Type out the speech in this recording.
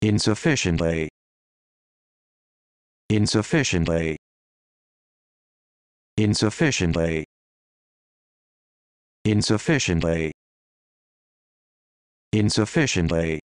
insufficiently insufficiently insufficiently insufficiently insufficiently